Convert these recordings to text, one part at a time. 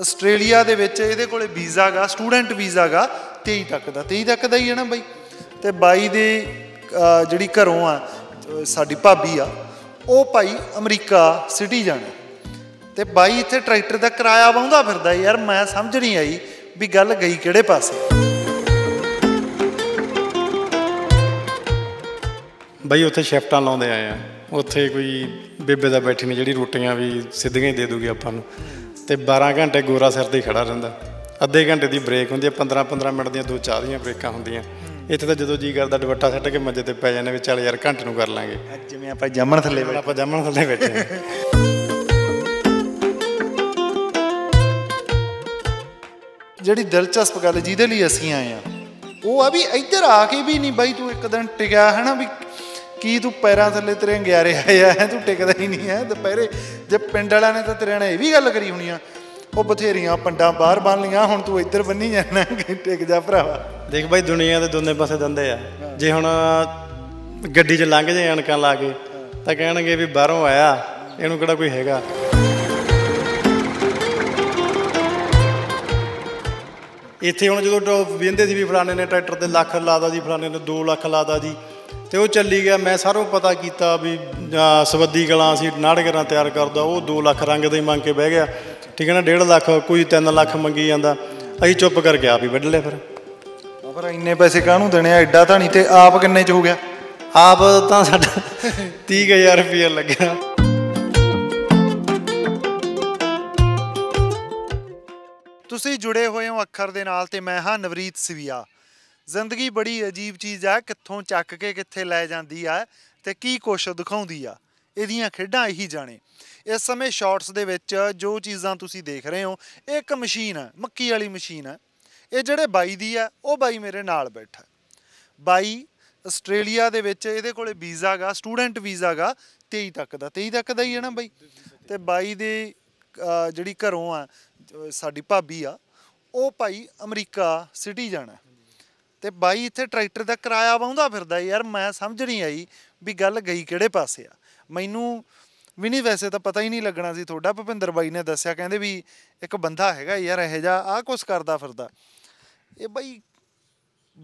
Australia ਦੇ ਵਿੱਚ ਇਹਦੇ ਕੋਲੇ ਵੀਜ਼ਾ ਗਾ ਸਟੂਡੈਂਟ ਵੀਜ਼ਾ ਗਾ 23 ਤੱਕ ਦਾ 23 ਤੱਕ ਦਾ ਹੀ ਹੈ ਨਾ ਬਾਈ ਤੇ 22 ਦੇ ਜਿਹੜੀ ਘਰੋਂ ਆ ਸਾਡੀ ਭਾਬੀ ਆ ਉਹ ਭਾਈ ਅਮਰੀਕਾ ਸਿਟੀ ਜਾਣਾ ਤੇ ਬਾਈ ਇੱਥੇ ਟਰੈਕਟਰ ਦਾ ਕਿਰਾਇਆ ਵਾਉਂਦਾ ਫਿਰਦਾ ਯਾਰ ਮੈਂ ਸਮਝ ਨਹੀਂ ਆਈ ਵੀ ਗੱਲ ਗਈ ਕਿਹੜੇ ਪਾਸੇ ਬਈ ਉੱਥੇ ਸ਼ਿਫਟਾਂ ਲਾਉਂਦੇ ਆਏ ਆ ਉੱਥੇ ਕੋਈ ਬੇਬੇ ਦਾ ਬੈਠੀ ਨੇ ਜਿਹੜੀ ਰੋਟੀਆਂ ਵੀ ਸਿੱਧੀਆਂ ਹੀ ਦੇ ਦੂਗੀ ਆਪਾਂ ਨੂੰ ਤੇ 12 ਘੰਟੇ ਗੋਰਾ ਸਿਰ ਤੇ ਖੜਾ ਰਹਿੰਦਾ ਅੱਧੇ ਘੰਟੇ ਦੀ ਬ੍ਰੇਕ ਹੁੰਦੀ ਹੈ 15 15 ਮਿੰਟ ਦੀਆਂ ਦੋ ਚਾਰ ਦੀਆਂ ਬ੍ਰੇਕਾਂ ਹੁੰਦੀਆਂ ਇੱਥੇ ਤਾਂ ਜਦੋਂ ਜੀ ਕਰਦਾ ਦੁਪੱਟਾ ਸੱਟ ਕੇ ਮੱਜੇ ਤੇ ਪੈ ਜਾਂਦੇ ਵੀ ਚੱਲ ਯਾਰ ਘੰਟੇ ਨੂੰ ਕਰ ਲਾਂਗੇ ਜਿਵੇਂ ਆਪਾਂ ਜੰਮਣ ਥੱਲੇ ਬੈਠੇ ਆਪਾਂ ਜੰਮਣ ਥੱਲੇ ਬੈਠੇ ਜਿਹੜੀ ਦਿਲਚਸਪ ਗੱਲ ਜਿਹਦੇ ਲਈ ਅਸੀਂ ਆਏ ਆ ਉਹ ਆ ਵੀ ਇੱਧਰ ਆ ਕੇ ਵੀ ਨਹੀਂ ਬਾਈ ਤੂੰ ਇੱਕ ਦਿਨ ਟਿਕਿਆ ਹੈ ਨਾ ਵੀ ਕੀ ਤੂੰ ਪੈਰਾਂ ਥੱਲੇ ਤੇਰੇ ਅੰਗਿਆਰੇ ਆਇਆ ਹੈ ਤੂੰ ਟਿਕਦਾ ਹੀ ਨਹੀਂ ਹੈ ਦੁਪਹਿਰੇ ਜੇ ਪਿੰਡ ਵਾਲਿਆਂ ਨੇ ਤਾਂ ਤੇਰੇ ਨਾਲ ਇਹ ਵੀ ਗੱਲ ਕਰੀ ਹੋਣੀ ਆ ਉਹ ਬਥੇਰੀਆਂ ਪੰਡਾਂ ਬਾਹਰ ਬੰਨ ਲੀਆਂ ਹੁਣ ਤੂੰ ਇੱਧਰ ਬੰਨੀ ਜਾਣਾ ਕਿ ਟਿਕ ਜਾ ਭਰਾਵਾ ਦੇਖ ਬਾਈ ਦੁਨੀਆ ਦੇ ਦੋਨੇ ਪਾਸੇ ਦੰਦੇ ਆ ਜੇ ਹੁਣ ਗੱਡੀ 'ਚ ਲੰਘ ਜੇ ਅਣਕਾਂ ਲਾ ਕੇ ਤਾਂ ਕਹਿਣਗੇ ਵੀ ਬਾਹਰੋਂ ਆਇਆ ਇਹਨੂੰ ਕਿਹੜਾ ਕੋਈ ਹੈਗਾ ਇੱਥੇ ਹੁਣ ਜਦੋਂ ਵਿੰਦੇ ਸੀ ਵੀ ਫਲਾਣੇ ਨੇ ਟਰੈਕਟਰ ਤੇ ਲੱਖ ਲਾਦਾ ਜੀ ਫਲਾਣੇ ਨੇ 2 ਲੱਖ ਲਾਦਾ ਜੀ ਤੇ ਉਹ ਚੱਲੀ ਗਿਆ ਮੈਂ ਸਾਰੋਂ ਪਤਾ ਕੀਤਾ ਵੀ ਸਵੱਦੀ ਗਲਾਂ ਅਸੀਂ ਨਾੜਗਰਾਂ ਤਿਆਰ ਕਰਦਾ ਉਹ 2 ਲੱਖ ਰੰਗ ਦੇ ਮੰਗ ਕੇ ਬਹਿ ਗਿਆ ਠੀਕ ਹੈ ਨਾ 1.5 ਲੱਖ ਕੋਈ 3 ਲੱਖ ਮੰਗੀ ਜਾਂਦਾ ਅਸੀਂ ਚੁੱਪ ਕਰ ਗਿਆ ਵੀ ਵੱਢ ਲਿਆ ਫਿਰ ਪਰ ਇੰਨੇ ਪੈਸੇ ਕਾਹਨੂੰ ਦੇਣੇ ਆ ਐਡਾ ਤਾਂ ਨਹੀਂ ਤੇ ਆਪ ਕਿੰਨੇ ਚ ਹੋ ਗਿਆ ਆਪ ਤਾਂ ਸਾਡਾ 30000 ਰੁਪਏ ਲੱਗਿਆ ਤੁਸੀਂ ਜੁੜੇ ਹੋਏ ਹੋ ਅੱਖਰ ਦੇ ਨਾਲ ਤੇ ਮੈਂ ਹਾਂ ਨਵਰੀਤ ਸਵੀਆ ਜ਼ਿੰਦਗੀ ਬੜੀ ਅਜੀਬ ਚੀਜ਼ ਆ ਕਿੱਥੋਂ ਚੱਕ ਕੇ ਕਿੱਥੇ ਲੈ ਜਾਂਦੀ ਆ ਤੇ ਕੀ ਕੁਛ ਦਿਖਾਉਂਦੀ ਆ ਇਹਦੀਆਂ ਖੇਡਾਂ ਇਹੀ ਜਾਣੇ ਇਸ ਸਮੇਂ ਸ਼ਾਰਟਸ ਦੇ ਵਿੱਚ ਜੋ ਚੀਜ਼ਾਂ ਤੁਸੀਂ ਦੇਖ ਰਹੇ ਹੋ ਇੱਕ ਮਸ਼ੀਨ ਆ ਮੱਕੀ ਵਾਲੀ ਮਸ਼ੀਨ ਆ ਇਹ ਜਿਹੜੇ ਬਾਈ ਦੀ ਆ ਉਹ ਬਾਈ ਮੇਰੇ ਨਾਲ ਬੈਠਾ ਬਾਈ ਆਸਟ੍ਰੇਲੀਆ ਦੇ ਵਿੱਚ ਇਹਦੇ ਕੋਲੇ ਵੀਜ਼ਾ ਹੈਗਾ ਸਟੂਡੈਂਟ ਵੀਜ਼ਾ ਹੈਗਾ 23 ਤੱਕ ਦਾ 23 ਤੱਕ ਦਾ ਹੀ ਹੈ ਨਾ ਬਾਈ ਤੇ ਬਾਈ ਦੇ ਜਿਹੜੀ ਘਰੋਂ ਆ ਸਾਡੀ ਭਾਬੀ ਆ ਉਹ ਭਾਈ ਅਮਰੀਕਾ ਸਿਟੀ ਜਾਣਾ ਤੇ ਬਾਈ ਇੱਥੇ ਟਰੈਕਟਰ ਦਾ ਕਿਰਾਇਆ ਵਾਉਂਦਾ ਫਿਰਦਾ ਯਾਰ ਮੈਂ ਸਮਝ ਨਹੀਂ ਆਈ ਵੀ ਗੱਲ ਗਈ ਕਿਹੜੇ ਪਾਸੇ ਆ ਮੈਨੂੰ ਵੀ ਨਹੀਂ ਵੈਸੇ ਤਾਂ ਪਤਾ ਹੀ ਨਹੀਂ ਲੱਗਣਾ ਸੀ ਤੁਹਾਡਾ ਭਪਿੰਦਰ ਬਾਈ ਨੇ ਦੱਸਿਆ ਕਹਿੰਦੇ ਵੀ ਇੱਕ ਬੰਦਾ ਹੈਗਾ ਯਾਰ ਇਹ ਜਾ ਆ ਕੁਛ ਕਰਦਾ ਫਿਰਦਾ ਇਹ ਬਾਈ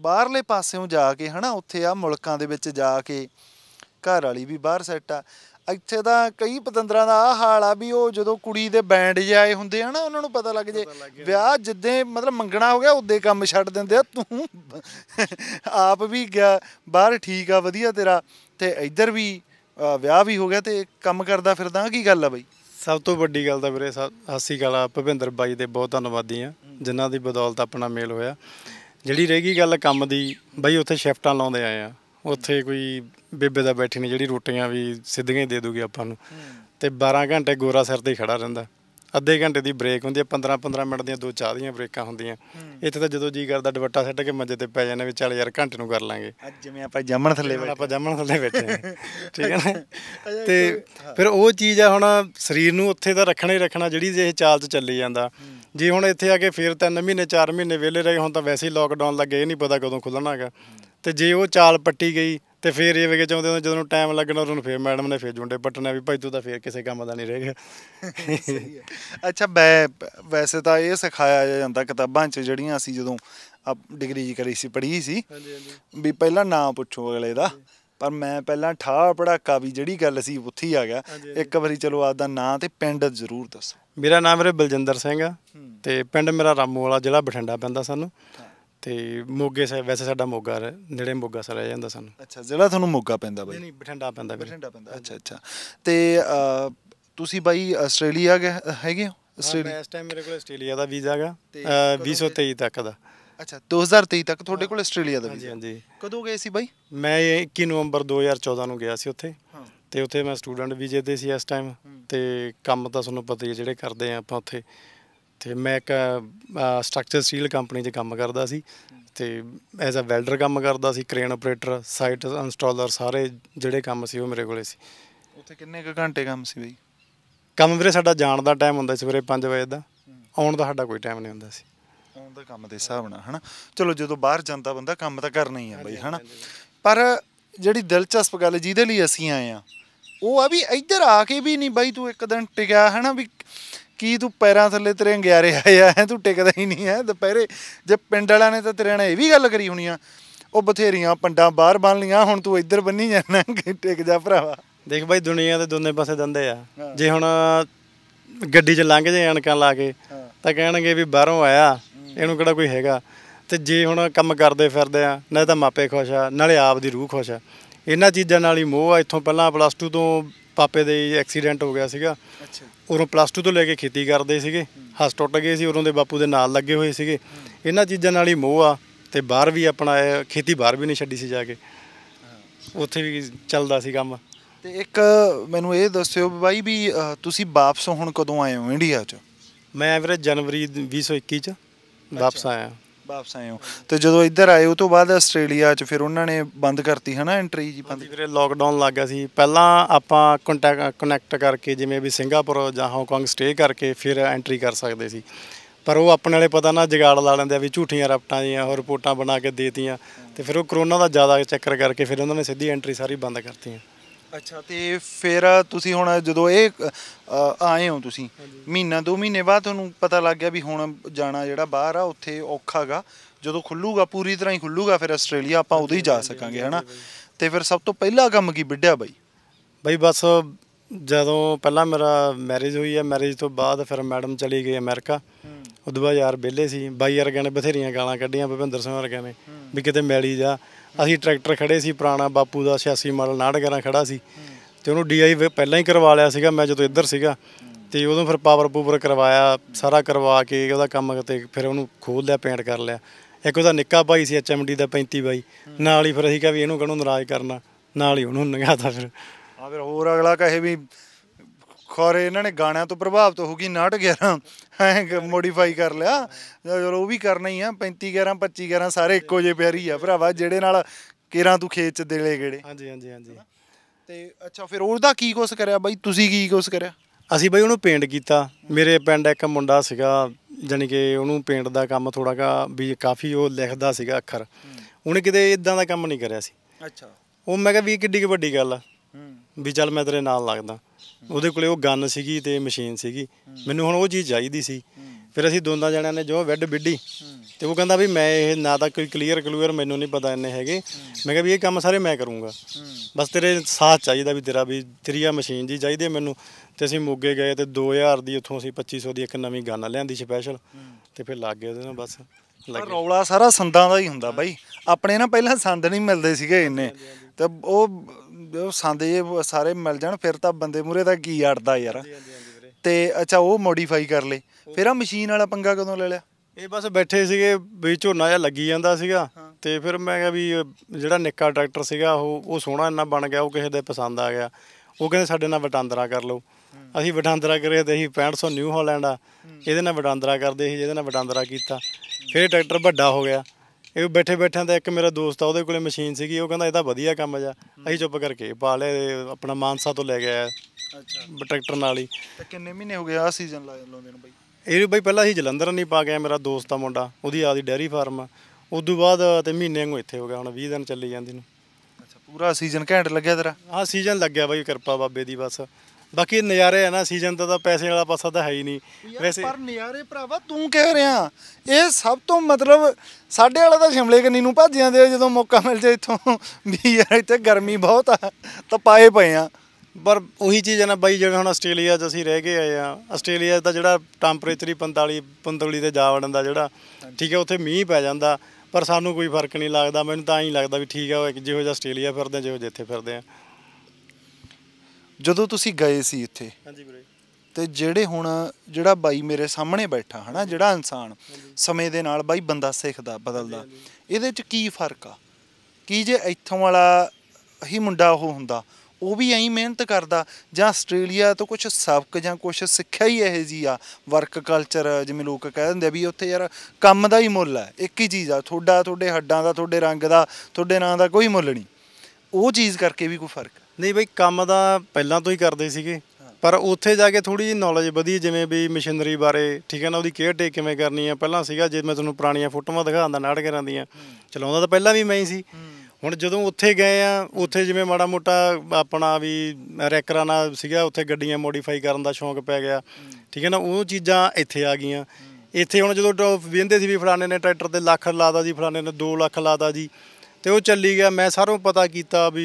ਬਾਹਰਲੇ ਪਾਸਿਓਂ ਜਾ ਕੇ ਹਨਾ ਉੱਥੇ ਆ ਮੁਲਕਾਂ ਦੇ ਵਿੱਚ ਜਾ ਕੇ ਘਰ ਵਾਲੀ ਵੀ ਬਾਹਰ ਸੈੱਟ ਆ ਇੱਥੇ ਤਾਂ ਕਈ ਪਤੰਦਰਾਂ ਦਾ ਆ ਹਾਲ ਆ ਵੀ ਉਹ ਜਦੋਂ ਕੁੜੀ ਦੇ ਬੈਂਡ ਜਾਏ ਹੁੰਦੇ ਆ ਨਾ ਉਹਨਾਂ ਨੂੰ ਪਤਾ ਲੱਗ ਜੇ ਵਿਆਹ ਜਿੱਦੇ ਮਤਲਬ ਮੰਗਣਾ ਹੋ ਗਿਆ ਉਦੇ ਕੰਮ ਛੱਡ ਦਿੰਦੇ ਆ ਤੂੰ ਆਪ ਵੀ ਗਿਆ ਬਾਹਰ ਠੀਕ ਆ ਵਧੀਆ ਤੇਰਾ ਤੇ ਇੱਧਰ ਵੀ ਵਿਆਹ ਵੀ ਹੋ ਗਿਆ ਤੇ ਕੰਮ ਕਰਦਾ ਫਿਰਦਾ ਕੀ ਗੱਲ ਆ ਬਈ ਸਭ ਤੋਂ ਵੱਡੀ ਗੱਲ ਤਾਂ ਵੀਰੇ ਹਾਸੀ ਗਾਲਾ ਭਵਿੰਦਰ ਬਾਈ ਦੇ ਬਹੁਤ ਧੰਨਵਾਦੀ ਆ ਜਿਨ੍ਹਾਂ ਦੀ ਬਦੌਲਤ ਆਪਣਾ ਮੇਲ ਹੋਇਆ ਜਿਹੜੀ ਰਹਿ ਗਈ ਗੱਲ ਕੰਮ ਦੀ ਬਾਈ ਉੱਥੇ ਸ਼ਿਫਟਾਂ ਲਾਉਂਦੇ ਆਏ ਆ ਉੱਥੇ ਕੋਈ ਬੇਬੇ ਦਾ ਬੈਠੀ ਨੇ ਜਿਹੜੀ ਰੋਟੀਆਂ ਵੀ ਸਿੱਧੀਆਂ ਹੀ ਦੇ ਦੂਗੀ ਆਪਾਂ ਨੂੰ ਤੇ 12 ਘੰਟੇ ਗੋਰਾ ਸਿਰ ਤੇ ਖੜਾ ਰਹਿੰਦਾ ਅੱਧੇ ਘੰਟੇ ਦੀ ਬ੍ਰੇਕ ਹੁੰਦੀ ਹੈ 15 15 ਮਿੰਟ ਦੀਆਂ ਦੋ ਚਾਹ ਦੀਆਂ ਬ੍ਰੇਕਾਂ ਹੁੰਦੀਆਂ ਇੱਥੇ ਤਾਂ ਜਦੋਂ ਜੀ ਕਰਦਾ ਦੁਪੱਟਾ ਸੱਟ ਕੇ ਮੰਜੇ ਤੇ ਪੈ ਜਾਂਦਾ ਵੀ ਚੱਲ ਯਾਰ ਘੰਟੇ ਨੂੰ ਕਰ ਲਾਂਗੇ ਅੱਜ ਜਿਵੇਂ ਆਪਾਂ ਜੰਮਣ ਥੱਲੇ ਬੈਠੇ ਆਪਾਂ ਜੰਮਣ ਥੱਲੇ ਬੈਠੇ ਠੀਕ ਹੈ ਨਾ ਤੇ ਫਿਰ ਉਹ ਚੀਜ਼ ਆ ਹੁਣ ਸਰੀਰ ਨੂੰ ਉੱਥੇ ਤਾਂ ਰੱਖਣਾ ਹੀ ਰੱਖਣਾ ਜਿਹੜੀ ਜੇ ਇਹ ਚਾਲ 'ਚ ਚੱਲੀ ਜਾਂਦਾ ਜੇ ਹੁਣ ਇੱਥੇ ਆ ਕੇ ਫਿਰ 3 ਮਹੀਨੇ 4 ਮਹੀਨੇ ਵਿਹਲੇ ਰਹੇ ਹੁਣ ਤਾਂ ਵੈਸੇ ਹੀ ਲੋਕਡਾਊਨ ਲੱਗੇ ਇਹ ਨਹੀਂ ਪਤਾ ਕਦੋਂ ਖੁੱਲਣਾਗਾ ਤੇ ਜੇ ਉਹ ਚਾਲ ਪੱਟੀ ਗਈ ਤੇ ਫਿਰ ਇਹ ਵੇਗੇ ਚਾਹੁੰਦੇ ਜਦੋਂ ਟਾਈਮ ਲੱਗਣਾ ਉਹਨੂੰ ਫਿਰ ਮੈਡਮ ਨੇ ਫਿਰ ਜੁੰਡੇ ਪੱਟਣਾ ਵੀ ਭਾਈ ਤੂੰ ਤਾਂ ਫਿਰ ਕਿਸੇ ਕੰਮ ਦਾ ਨਹੀਂ ਰਹਿ ਗਿਆ ਅੱਛਾ ਮੈਂ ਵੈਸੇ ਤਾਂ ਇਹ ਸਿਖਾਇਆ ਜਾਂਦਾ ਕਿਤਾਬਾਂ 'ਚ ਜਿਹੜੀਆਂ ਅਸੀਂ ਜਦੋਂ ਡਿਗਰੀ ਜੀ ਕਰੀ ਸੀ ਪੜ੍ਹੀ ਸੀ ਵੀ ਪਹਿਲਾਂ ਨਾਂ ਪੁੱਛੋ ਅਗਲੇ ਦਾ ਪਰ ਮੈਂ ਪਹਿਲਾਂ ਠਾ ਕਾ ਵੀ ਜਿਹੜੀ ਗੱਲ ਸੀ ਉੱਥੇ ਆ ਗਿਆ ਇੱਕ ਵਾਰੀ ਚਲੋ ਦਾ ਨਾਂ ਤੇ ਪਿੰਡ ਜ਼ਰੂਰ ਦੱਸੋ ਮੇਰਾ ਨਾਮ ਵੀਰੇ ਬਲਜਿੰਦਰ ਸਿੰਘ ਆ ਤੇ ਪਿੰਡ ਮੇਰਾ ਰਾਮੂ ਵਾਲਾ ਜ਼ਿਲ੍ਹਾ ਬਠਿੰਡਾ ਪੈਂਦਾ ਸਾਨੂੰ ਤੇ ਮੋਗੇ ਸਾ ਵੈਸੇ ਸਾਡਾ ਮੋਗਾ ਨੇੜੇ ਮੋਗਾ ਸਾ ਆ ਜਾਂਦਾ ਸਾਨੂੰ ਅੱਛਾ ਜ਼ਿਲ੍ਹਾ ਤੁਹਾਨੂੰ ਮੋਗਾ ਪੈਂਦਾ ਬਾਈ ਨਹੀਂ ਨਹੀਂ ਬਠਿੰਡਾ ਪੈਂਦਾ ਵੀਰੇ ਬਠਿੰਡਾ ਪੈਂਦਾ ਅੱਛਾ ਅੱਛਾ ਤੇ ਤੁਸੀਂ ਬਾਈ ਆਸਟ੍ਰੇਲੀਆ ਗਏ ਹੈਗੇ ਹੋ ਆਸਟ੍ਰੇਲੀਆ ਇਸ ਟਾਈਮ ਮੇਰੇ ਕੋਲ ਆਸਟ੍ਰੇਲੀਆ ਦਾ ਵੀਜ਼ਾ ਹੈਗਾ 2023 ਤੱਕ ਦਾ ਅੱਛਾ 2023 ਤੱਕ ਤੁਹਾਡੇ ਕੋਲ ਆਸਟ੍ਰੇਲੀਆ ਦਾ ਵੀਜ਼ਾ ਹਾਂਜੀ ਕਦੋਂ ਗਏ ਸੀ ਬਾਈ ਮੈਂ 21 ਨਵੰਬਰ 2014 ਨੂੰ ਗਿਆ ਸੀ ਉੱਥੇ ਤੇ ਉੱਥੇ ਮੈਂ ਸਟੂਡੈਂਟ ਵੀਜ਼ੇ ਤੇ ਸੀ ਇਸ ਟਾਈਮ ਤੇ ਕੰਮ ਤਾਂ ਤੁਹਾਨੂੰ ਪਤਾ ਹੀ ਹੈ ਜਿਹੜੇ ਕਰਦੇ ਆ ਆਪਾਂ ਉੱਥੇ ਤੇ ਮੈਂ ਇੱਕ ਸਟਰਕਚਰ ਸਟੀਲ ਕੰਪਨੀ 'ਚ ਕੰਮ ਕਰਦਾ ਸੀ ਤੇ ਐਜ਼ ਅ ਵੈਲਡਰ ਕੰਮ ਕਰਦਾ ਸੀ ਕ੍ਰੇਨ ਆਪਰੇਟਰ ਸਾਈਟ ਇੰਸਟਾਲਰ ਸਾਰੇ ਜਿਹੜੇ ਕੰਮ ਸੀ ਉਹ ਮੇਰੇ ਕੋਲੇ ਸੀ ਉੱਥੇ ਕਿੰਨੇ ਕੁ ਘੰਟੇ ਕੰਮ ਸੀ ਬਈ ਕੰਮ ਵੀਰੇ ਸਾਡਾ ਜਾਣ ਦਾ ਟਾਈਮ ਹੁੰਦਾ ਸੀ ਸਵੇਰੇ 5 ਵਜੇ ਦਾ ਆਉਣ ਦਾ ਸਾਡਾ ਕੋਈ ਟਾਈਮ ਨਹੀਂ ਹੁੰਦਾ ਸੀ ਆਉਣ ਦਾ ਕੰਮ ਦੇ ਹਿਸਾਬ ਨਾਲ ਹਨਾ ਚਲੋ ਜਦੋਂ ਬਾਹਰ ਜਾਂਦਾ ਬੰਦਾ ਕੰਮ ਤਾਂ ਕਰਨਾ ਹੀ ਆ ਬਈ ਹਨਾ ਪਰ ਜਿਹੜੀ ਦਿਲਚਸਪ ਗੱਲ ਜਿਹਦੇ ਲਈ ਅਸੀਂ ਆਏ ਆ ਉਹ ਆ ਵੀ ਇੱਧਰ ਆ ਕੇ ਵੀ ਨਹੀਂ ਬਾਈ ਤੂੰ ਇੱਕ ਦਿਨ ਟਿਕਿਆ ਹਨਾ ਵੀ ਕੀ ਤੂੰ ਪੈਰਾਂ ਥੱਲੇ ਤੇਰੇ ਅੰਗਿਆਰੇ ਆਇਆ ਹੈ ਤੂੰ ਟਿਕਦਾ ਹੀ ਨਹੀਂ ਹੈ ਦੁਪਹਿਰੇ ਜੇ ਪਿੰਡ ਵਾਲਿਆਂ ਨੇ ਤਾਂ ਤੇਰੇ ਨਾਲ ਇਹ ਵੀ ਗੱਲ ਕਰੀ ਹੋਣੀ ਆ ਉਹ ਬਥੇਰੀਆਂ ਪੰਡਾਂ ਬਾਹਰ ਬੰਨ ਲੀਆਂ ਹੁਣ ਤੂੰ ਇੱਧਰ ਬੰਨੀ ਜਾਣਾ ਕਿ ਟਿਕ ਜਾ ਭਰਾਵਾ ਦੇਖ ਬਾਈ ਦੁਨੀਆ ਦੇ ਦੋਨੇ ਪਾਸੇ ਦੰਦੇ ਆ ਜੇ ਹੁਣ ਗੱਡੀ 'ਚ ਲੰਘ ਜੇ ਅਣਕਾਂ ਲਾ ਕੇ ਤਾਂ ਕਹਿਣਗੇ ਵੀ ਬਾਹਰੋਂ ਆਇਆ ਇਹਨੂੰ ਕਿਹੜਾ ਕੋਈ ਹੈਗਾ ਤੇ ਜੇ ਹੁਣ ਕੰਮ ਕਰਦੇ ਫਿਰਦੇ ਆ ਨਾ ਤਾਂ ਮਾਪੇ ਖੁਸ਼ ਆ ਨਾਲੇ ਆਪ ਦੀ ਰੂਹ ਖੁਸ਼ ਆ ਇਹਨਾਂ ਚੀਜ਼ਾਂ ਨਾਲ ਹੀ ਮੋਹ ਆ ਇੱਥੋਂ ਪਹਿਲਾਂ ਪਲੱਸ 2 ਤੋਂ ਪਾਪੇ ਦੇ ਐਕਸੀਡੈਂਟ ਹੋ ਗਿਆ ਸੀਗਾ ਅੱਛਾ ਉਦੋਂ ਪਲੱਸ 2 ਤੋਂ ਲੈ ਕੇ ਖੇਤੀ ਕਰਦੇ ਸੀਗੇ ਹੱਸ ਟੁੱਟ ਗਏ ਸੀ ਉਦੋਂ ਦੇ ਬਾਪੂ ਦੇ ਨਾਲ ਲੱਗੇ ਹੋਏ ਸੀਗੇ ਇਹਨਾਂ ਚੀਜ਼ਾਂ ਨਾਲ ਹੀ ਮੋਹ ਆ ਤੇ ਬਾਹਰ ਵੀ ਆਪਣਾ ਖੇਤੀ ਬਾਹਰ ਵੀ ਨਹੀਂ ਛੱਡੀ ਸੀ ਜਾ ਕੇ ਉੱਥੇ ਵੀ ਚੱਲਦਾ ਸੀ ਕੰਮ ਤੇ ਇੱਕ ਮੈਨੂੰ ਇਹ ਦੱਸਿਓ ਬਾਈ ਵੀ ਤੁਸੀਂ ਵਾਪਸ ਹੁਣ ਕਦੋਂ ਆਏ ਹੋ ਇੰਡੀਆ 'ਚ ਮੈਂ ਐਵਰੇਜ ਜਨਵਰੀ 2021 'ਚ ਵਾਪਸ ਆਇਆ ਵਾਪਸ ਆਏ ਹੋ ਤੇ ਜਦੋਂ ਇੱਧਰ ਆਏ ਉਹ ਤੋਂ ਬਾਅਦ ਆਸਟ੍ਰੇਲੀਆ 'ਚ ਫਿਰ ਉਹਨਾਂ ਨੇ ਬੰਦ ਕਰਤੀ ਹਨਾ ਐਂਟਰੀ ਜੀ ਬੰਦ ਫਿਰ ਲੋਕਡਾਊਨ ਲੱਗ ਗਿਆ ਸੀ ਪਹਿਲਾਂ ਆਪਾਂ ਕੰਟੈਕਟ ਕਨੈਕਟ ਕਰਕੇ ਜਿਵੇਂ ਵੀ ਸਿੰਗਾਪੁਰ ਜਾਂ ਹਾਂਗਕਾਂਗ ਸਟੇ ਕਰਕੇ ਫਿਰ ਐਂਟਰੀ ਕਰ ਸਕਦੇ ਸੀ ਪਰ ਉਹ ਆਪਣੇ ਵਾਲੇ ਪਤਾ ਨਾ ਜਗਾੜ ਲਾ ਲੈਂਦੇ ਆ ਵੀ ਝੂਠੀਆਂ ਰਪਟਾਂ ਜੀਆਂ ਹੋਰ ਰਿਪੋਰਟਾਂ ਬਣਾ ਕੇ ਦੇਤੀਆਂ ਤੇ ਫਿਰ ਉਹ ਕਰੋਨਾ ਦਾ ਜ਼ਿਆਦਾ ਚੱਕਰ ਕਰਕੇ ਫਿਰ ਉਹਨਾਂ ਨੇ ਸਿੱਧੀ ਐਂਟਰੀ ਸਾਰੀ ਬੰਦ ਕਰਤੀਆਂ ਅੱਛਾ ਤੇ ਫਿਰ ਤੁਸੀਂ ਹੁਣ ਜਦੋਂ ਇਹ ਆਏ ਹੋ ਤੁਸੀਂ ਮਹੀਨਾ ਦੋ ਮਹੀਨੇ ਬਾਅਦ ਤੁਹਾਨੂੰ ਪਤਾ ਲੱਗ ਗਿਆ ਵੀ ਹੁਣ ਜਾਣਾ ਜਿਹੜਾ ਬਾਹਰ ਆ ਉੱਥੇ ਔਖਾਗਾ ਜਦੋਂ ਖੁੱਲੂਗਾ ਪੂਰੀ ਤਰ੍ਹਾਂ ਹੀ ਖੁੱਲੂਗਾ ਫਿਰ ਆਸਟ੍ਰੇਲੀਆ ਆਪਾਂ ਉਦੋਂ ਹੀ ਜਾ ਸਕਾਂਗੇ ਹਨਾ ਤੇ ਫਿਰ ਸਭ ਤੋਂ ਪਹਿਲਾ ਕੰਮ ਕੀ ਵਿੱਢਿਆ ਬਾਈ ਬਾਈ ਬਸ ਜਦੋਂ ਪਹਿਲਾਂ ਮੇਰਾ ਮੈਰਿਜ ਹੋਈ ਹੈ ਮੈਰਿਜ ਤੋਂ ਬਾਅਦ ਫਿਰ ਮੈਡਮ ਚਲੀ ਗਈ ਅਮਰੀਕਾ ਉਦੋਂ ਬਾਅਦ ਯਾਰ ਵਿਹਲੇ ਸੀ ਬਾਈ ਵਰਗਿਆਂ ਨੇ ਬਥੇਰੀਆਂ ਗਾਲਾਂ ਕੱਢੀਆਂ ਭਵਿੰਦਰ ਸਿੰਘ ਵਰਗਿਆਂ ਨੇ ਵੀ ਕਿਤੇ ਮੈਲੀ ਜਾ ਅਸੀਂ ਟਰੈਕਟਰ ਖੜੇ ਸੀ ਪੁਰਾਣਾ ਬਾਪੂ ਦਾ 86 ਮਾਡਲ 911 ਖੜਾ ਸੀ ਤੇ ਉਹਨੂੰ ਡੀਆਈ ਪਹਿਲਾਂ ਹੀ ਕਰਵਾ ਲਿਆ ਸੀਗਾ ਮੈਂ ਜਦੋਂ ਇੱਧਰ ਸੀਗਾ ਤੇ ਉਦੋਂ ਫਿਰ ਪਾਵਰ ਪੂਵਰ ਕਰਵਾਇਆ ਸਾਰਾ ਕਰਵਾ ਕੇ ਉਹਦਾ ਕੰਮ ਤੇ ਫਿਰ ਉਹਨੂੰ ਖੋਲ ਲਿਆ ਪੇਂਟ ਕਰ ਲਿਆ ਇੱਕ ਉਹਦਾ ਨਿੱਕਾ ਭਾਈ ਸੀ ਐਚਐਮਡੀ ਦਾ 35 ਬਾਈ ਨਾਲ ਹੀ ਫਿਰ ਅਸੀਂ ਕਿਹਾ ਵੀ ਇਹਨੂੰ ਕਹਣੋਂ ਨਰਾਜ਼ ਕਰਨਾ ਨਾਲ ਹੀ ਉਹਨੂੰ ਨਗਾਤਾ ਫਿਰ ਆ ਫਿਰ ਹੋਰ ਅਗਲਾ ਕਹੇ ਵੀ ਖੋਰੇ ਇਹਨਾਂ ਨੇ ਗਾਣਿਆਂ ਤੋਂ ਪ੍ਰਭਾਵਿਤ ਹੋ ਗਈ 911 ਐ ਮੋਡੀਫਾਈ ਕਰ ਲਿਆ ਚਲੋ ਉਹ ਵੀ ਕਰਨਾ ਹੀ ਆ 35 11 25 11 ਸਾਰੇ ਇੱਕੋ ਜਿਹੇ ਪਿਆਰੀ ਆ ਭਰਾਵਾ ਜਿਹੜੇ ਨਾਲ ਕੇਰਾਂ ਤੂੰ ਖੇਤ ਚ ਦੇਲੇ ਗੇੜੇ ਹਾਂਜੀ ਹਾਂਜੀ ਹਾਂਜੀ ਤੇ ਅੱਛਾ ਫਿਰ ਉਹਦਾ ਕੀ ਕੁਛ ਕਰਿਆ ਬਾਈ ਤੁਸੀਂ ਕੀ ਕੁਛ ਕਰਿਆ ਅਸੀਂ ਬਾਈ ਉਹਨੂੰ ਪੇਂਟ ਕੀਤਾ ਮੇਰੇ ਪਿੰਡ ਇੱਕ ਮੁੰਡਾ ਸੀਗਾ ਜਾਨੀ ਕਿ ਉਹਨੂੰ ਪੇਂਟ ਦਾ ਕੰਮ ਥੋੜਾ ਕਾ ਵੀ ਕਾਫੀ ਉਹ ਲਿਖਦਾ ਸੀਗਾ ਅੱਖਰ ਉਹਨੇ ਕਿਤੇ ਇਦਾਂ ਦਾ ਕੰਮ ਨਹੀਂ ਕਰਿਆ ਸੀ ਅੱਛਾ ਉਹ ਮੈਂ ਕਿਹਾ ਵੀ ਕਿੱਡੀ ਕਿ ਵੱਡੀ ਗੱਲ ਆ ਵੀ ਚੱਲ ਮੈਂ ਤੇਰੇ ਨਾਲ ਲੱਗਦਾ ਉਹਦੇ ਕੋਲੇ ਉਹ ਗਨ ਸੀਗੀ ਤੇ ਮਸ਼ੀਨ ਸੀਗੀ ਮੈਨੂੰ ਹੁਣ ਉਹ ਚੀਜ਼ ਚਾਹੀਦੀ ਸੀ ਫਿਰ ਅਸੀਂ ਦੋਨਾਂ ਜਣਿਆਂ ਨੇ ਜੋ ਵੈੱਡ ਵਿੱਢੀ ਤੇ ਉਹ ਕਹਿੰਦਾ ਵੀ ਮੈਂ ਇਹ ਨਾ ਤਾਂ ਕੋਈ ਕਲੀਅਰ ਕਲੂਅਰ ਮੈਨੂੰ ਨਹੀਂ ਪਤਾ ਇੰਨੇ ਹੈਗੇ ਮੈਂ ਕਿਹਾ ਵੀ ਇਹ ਕੰਮ ਸਾਰੇ ਮੈਂ ਕਰੂੰਗਾ ਬਸ ਤੇਰੇ ਸਾਥ ਚਾਹੀਦਾ ਵੀ ਤੇਰਾ ਵੀ ਤਰੀਆ ਮਸ਼ੀਨ ਜੀ ਚਾਹੀਦੀ ਹੈ ਮੈਨੂੰ ਤੇ ਅਸੀਂ ਮੋਗੇ ਗਏ ਤੇ 2000 ਦੀ ਉੱਥੋਂ ਅਸੀਂ 2500 ਦੀ ਇੱਕ ਨਵੀਂ ਗਨ ਲਿਆਂਦੀ ਸਪੈਸ਼ਲ ਤੇ ਫਿਰ ਲੱਗ ਗਏ ਉਹਦੇ ਨਾਲ ਬਸ ਰੌਲਾ ਸਾਰਾ ਸੰਦਾਂ ਦਾ ਹੀ ਹੁੰਦਾ ਬਾਈ ਆਪਣੇ ਨਾ ਪਹਿਲਾਂ ਸੰਦ ਨਹੀਂ ਮਿਲਦੇ ਸੀਗੇ ਇੰਨੇ ਤੇ ਉਹ ਸੰਦ ਜੇ ਸਾਰੇ ਮਿਲ ਜਾਣ ਫਿਰ ਤਾਂ ਬੰਦੇ ਮੂਰੇ ਦਾ ਕੀ ਅੜਦਾ ਯਾਰ ਤੇ ਅੱਛਾ ਉਹ ਮੋਡੀਫਾਈ ਕਰ ਲੇ ਫਿਰ ਆ ਮਸ਼ੀਨ ਵਾਲਾ ਪੰਗਾ ਕਦੋਂ ਲੈ ਲਿਆ ਇਹ ਬਸ ਬੈਠੇ ਸੀਗੇ ਵੀ ਝੋਨਾ ਜਾਂ ਲੱਗੀ ਜਾਂਦਾ ਸੀਗਾ ਤੇ ਫਿਰ ਮੈਂ ਕਿਹਾ ਵੀ ਜਿਹੜਾ ਨਿੱਕਾ ਟਰੈਕਟਰ ਸੀਗਾ ਉਹ ਉਹ ਸੋਹਣਾ ਇੰਨਾ ਬਣ ਗਿਆ ਉਹ ਕਿਸੇ ਦੇ ਪਸੰਦ ਆ ਗਿਆ ਉਹ ਕਹਿੰਦੇ ਸਾਡੇ ਨਾਲ ਵਟਾਂਦਰਾ ਕਰ ਲਓ ਅਸੀਂ ਵਟਾਂਦਰਾ ਕਰਿਆ ਤੇ ਅਸੀਂ 6500 ਨਿਊ ਹਾਲੈਂਡ ਆ ਇਹਦੇ ਨਾਲ ਵਟਾਂਦਰਾ ਕਰਦੇ ਸੀ ਜਿਹਦੇ ਨਾਲ ਵਟਾਂਦਰਾ ਕੀਤਾ ਫਿਰ ਟਰੈਕਟਰ ਵੱਡਾ ਹੋ ਗਿਆ ਇਹ ਬੈਠੇ ਬੈਠਿਆਂ ਤਾਂ ਇੱਕ ਮੇਰਾ ਦੋਸਤ ਆ ਉਹਦੇ ਕੋਲੇ ਮਸ਼ੀਨ ਸੀਗੀ ਉਹ ਕਹਿੰਦਾ ਇਹ ਤਾਂ ਵਧੀਆ ਕੰਮ ਆ ਜਾ ਅਸੀਂ ਚੁੱਪ ਕਰਕੇ ਪਾ ਆਪਣਾ ਮਾਨਸਾ ਤੋਂ ਲੈ ਗਿਆ ਅੱਛਾ ਟਰੈਕਟਰ ਨਾਲ ਹੀ ਤੇ ਕਿੰਨੇ ਮਹੀਨੇ ਹੋ ਗਏ ਆ ਸੀਜ਼ਨ ਲਾਉਂਦੇ ਨੂੰ ਬਾਈ ਇਹ ਬਾਈ ਪਹਿਲਾਂ ਅਸੀਂ ਜਲੰਧਰ ਨਹੀਂ ਪਾ ਗਿਆ ਮੇਰਾ ਦੋਸਤ ਆ ਮੁੰਡਾ ਉਹਦੀ ਆਦੀ ਡੈਰੀ ਫਾਰਮ ਆ ਉਦੋਂ ਬਾਅਦ ਤੇ ਮਹੀਨੇ ਵਾਂਗੂ ਇੱਥੇ ਹੋ ਗਿਆ ਹੁਣ 20 ਦਿਨ ਚੱਲੀ ਜਾਂਦੀ ਨੂੰ ਅੱਛਾ ਪੂਰਾ ਸੀਜ਼ਨ ਘੈਂਟ ਲੱਗਿਆ ਤੇਰਾ ਆ ਸੀਜ਼ਨ ਲੱਗਿਆ ਬਾਈ ਕਿਰਪਾ ਬਾਬੇ ਦੀ ਬਸ ਬਾਕੀ ਨਜ਼ਾਰੇ ਆ ਨਾ ਸੀਜ਼ਨ ਦਾ ਤਾਂ ਪੈਸੇ ਵਾਲਾ ਪਾਸਾ ਤਾਂ ਹੈ ਹੀ ਨਹੀਂ ਵੈਸੇ ਪਰ ਨਜ਼ਾਰੇ ਭਰਾਵਾ ਤੂੰ ਕਹਿ ਰਿਹਾ ਇਹ ਸਭ ਤੋਂ ਮਤਲਬ ਸਾਡੇ ਵਾਲਾ ਤਾਂ ਸ਼ਿਮਲੇ ਕੰਨੀ ਨੂੰ ਭੱਜ ਜਾਂਦੇ ਆ ਜਦੋਂ ਮੌਕਾ ਮਿਲ ਜਾਏ ਇੱਥੋਂ ਵੀ ਯਾਰ ਇੱਥੇ ਗਰਮੀ ਬਹੁਤ ਆ ਤਾਂ ਪਾਏ ਪਏ ਆ ਪਰ ਉਹੀ ਚੀਜ਼ ਹੈ ਨਾ ਬਾਈ ਜਿਹੜਾ ਹੁਣ ਆਸਟ੍ਰੇਲੀਆ 'ਚ ਅਸੀਂ ਰਹਿ ਕੇ ਆਏ ਆ ਆਸਟ੍ਰੇਲੀਆ ਦਾ ਜਿਹੜਾ ਟੈਂਪਰੇਚਰ ਹੀ 45 45 ਤੇ ਜਾ ਵੜਨ ਦਾ ਜਿਹੜਾ ਠੀਕ ਹੈ ਉੱਥੇ ਮੀਂਹ ਪੈ ਜਾਂਦਾ ਪਰ ਸਾਨੂੰ ਕੋਈ ਫਰਕ ਨਹੀਂ ਲੱਗਦਾ ਮੈਨੂੰ ਤਾਂ ਐਂ ਲੱਗਦਾ ਵੀ ਠੀਕ ਹੈ ਉਹ ਜਿਹੋ ਜਿਹਾ ਆਸਟ੍ਰੇਲੀਆ ਫਿਰਦੇ ਜਿਹੋ ਜਿੱਥੇ ਫਿਰਦੇ ਆ ਜਦੋਂ ਤੁਸੀਂ ਗਏ ਸੀ ਇੱਥੇ ਹਾਂਜੀ ਵੀਰੇ ਤੇ ਜਿਹੜੇ ਹੁਣ ਜਿਹੜਾ ਬਾਈ ਮੇਰੇ ਸਾਹਮਣੇ ਬੈਠਾ ਹਨਾ ਜਿਹੜਾ ਇਨਸਾਨ ਸਮੇਂ ਦੇ ਨਾਲ ਬਾਈ ਬੰਦਾ ਸਿੱਖਦਾ ਬਦਲਦਾ ਇਹਦੇ ਚ ਕੀ ਫਰਕ ਆ ਕੀ ਜੇ ਇੱਥੋਂ ਵਾਲਾ ਹੀ ਮੁੰਡਾ ਉਹ ਹੁੰਦਾ ਉਹ ਵੀ ਐਂ ਮਿਹਨਤ ਕਰਦਾ ਜਾਂ ਆਸਟ੍ਰੇਲੀਆ ਤੋਂ ਕੁਝ ਸਬਕ ਜਾਂ ਕੁਝ ਸਿੱਖਿਆ ਹੀ ਇਹ ਜੀ ਆ ਵਰਕ ਕਲਚਰ ਜਿਵੇਂ ਲੋਕ ਕਹਿ ਦਿੰਦੇ ਆ ਵੀ ਉੱਥੇ ਯਾਰ ਕੰਮ ਦਾ ਹੀ ਮੁੱਲ ਹੈ ਇੱਕ ਹੀ ਚੀਜ਼ ਆ ਤੁਹਾਡਾ ਤੁਹਾਡੇ ਹੱਡਾਂ ਦਾ ਤੁਹਾਡੇ ਰੰਗ ਦਾ ਤੁਹਾਡੇ ਨਾਂ ਦਾ ਕੋਈ ਮੁੱਲ ਨਹੀਂ ਉਹ ਚੀਜ਼ ਕਰਕੇ ਵੀ ਕੋਈ ਫਰਕ ਨਹੀਂ ਬਈ ਕੰਮ ਦਾ ਪਹਿਲਾਂ ਤੋਂ ਹੀ ਕਰਦੇ ਸੀਗੇ ਪਰ ਉੱਥੇ ਜਾ ਕੇ ਥੋੜੀ ਜਿਹੀ ਨੌਲੇਜ ਵਧੀ ਜਿਵੇਂ ਵੀ ਮਸ਼ੀਨਰੀ ਬਾਰੇ ਠੀਕ ਹੈ ਨਾ ਉਹਦੀ ਕੇਅਰ ਟੇਕ ਕਿਵੇਂ ਕਰਨੀ ਆ ਪਹਿਲਾਂ ਸੀਗਾ ਜੇ ਮੈਂ ਤੁਹਾਨੂੰ ਪੁਰਾਣੀਆਂ ਫੋਟੋਆਂ ਦਿਖਾਉਂਦਾ ਨਾਟਕਾਂ ਦੀਆਂ ਚਲਾਉਂਦਾ ਤਾਂ ਪਹਿਲਾਂ ਵੀ ਮੈਂ ਹੀ ਸੀ ਹੁਣ ਜਦੋਂ ਉੱਥੇ ਗਏ ਆ ਉੱਥੇ ਜਿਵੇਂ ਮਾੜਾ ਮੋਟਾ ਆਪਣਾ ਵੀ ਰੈਕਰਾਂ ਨਾਲ ਸੀਗਾ ਉੱਥੇ ਗੱਡੀਆਂ ਮੋਡੀਫਾਈ ਕਰਨ ਦਾ ਸ਼ੌਂਕ ਪੈ ਗਿਆ ਠੀਕ ਹੈ ਨਾ ਉਹ ਚੀਜ਼ਾਂ ਇੱਥੇ ਆ ਗਈਆਂ ਇੱਥੇ ਹੁਣ ਜਦੋਂ ਵੇਂਦੇ ਸੀ ਵੀ ਫਲਾਣੇ ਨੇ ਟਰੈਕਟਰ ਤੇ ਲੱਖ ਲਾਦਾ ਜੀ ਫਲਾਣੇ ਨੇ 2 ਲੱਖ ਲਾਦਾ ਜੀ ਤੇ ਉਹ ਚੱਲੀ ਗਿਆ ਮੈਂ ਸਾਰੋਂ ਪਤਾ ਕੀਤਾ ਵੀ